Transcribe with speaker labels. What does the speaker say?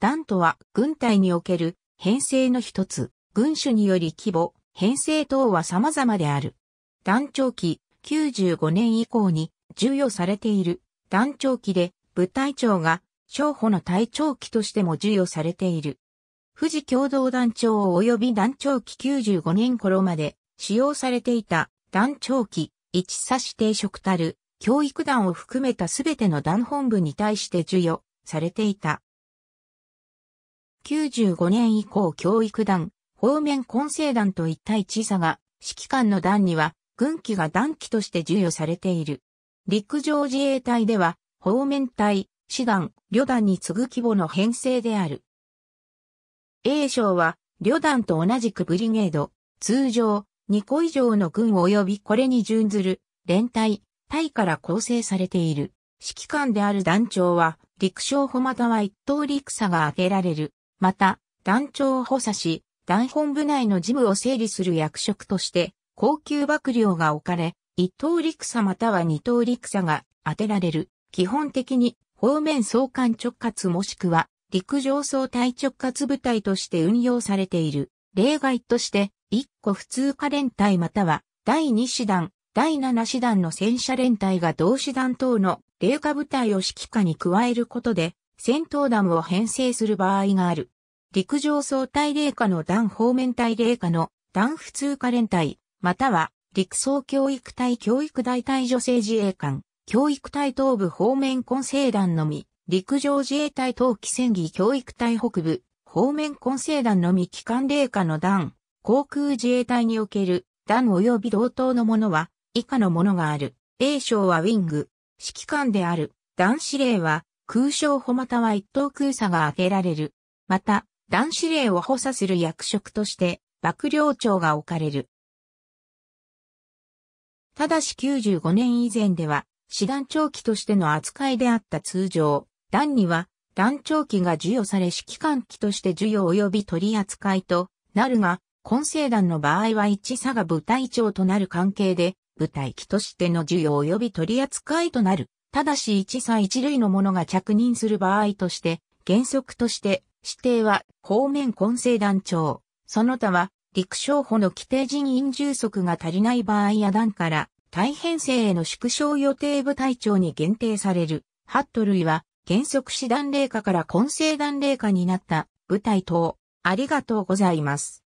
Speaker 1: 団とは軍隊における編成の一つ。軍種により規模、編成等は様々である。団長期95年以降に授与されている団長期で部隊長が小補の隊長期としても授与されている。富士共同団長及び団長期95年頃まで使用されていた団長期一差指定職たる教育団を含めたすべての団本部に対して授与されていた。95年以降教育団、方面混成団といったさが、指揮官の団には、軍旗が団旗として授与されている。陸上自衛隊では、方面隊、師団、旅団に次ぐ規模の編成である。A 賞は、旅団と同じくブリゲード、通常、2個以上の軍及びこれに準ずる、連隊、隊から構成されている。指揮官である団長は、陸将補または一等陸佐が挙げられる。また、団長を補佐し、団本部内の事務を整理する役職として、高級幕僚が置かれ、一等陸佐または二等陸佐が当てられる。基本的に、方面総監直轄もしくは、陸上総隊直轄部隊として運用されている。例外として、一個普通科連隊または、第二師団、第七師団の戦車連隊が同師団等の霊下部隊を指揮下に加えることで、戦闘ムを編成する場合がある。陸上総体霊下の弾方面体霊下の弾普通科連隊、または陸総教育隊教育大隊女性自衛官、教育隊東部方面混成団のみ、陸上自衛隊冬季戦技教育隊北部方面混成団のみ機関霊下の団、航空自衛隊における団及び同等のものは以下のものがある。A 賞はウィング、指揮官である。団司令は空将補または一等空差が挙げられる。また、男子令を補佐する役職として、幕僚長が置かれる。ただし95年以前では、師団長期としての扱いであった通常、団には、団長期が授与され指揮官期として授与及び取り扱いとなるが、混成団の場合は一佐が部隊長となる関係で、部隊機としての授与及び取り扱いとなる。ただし一差一類のものが着任する場合として、原則として指定は方面混成団長、その他は陸将補の規定人員充足が足りない場合や団から大編成への縮小予定部隊長に限定される。ハット類は原則師団令下から混成団令下になった部隊等。ありがとうございます。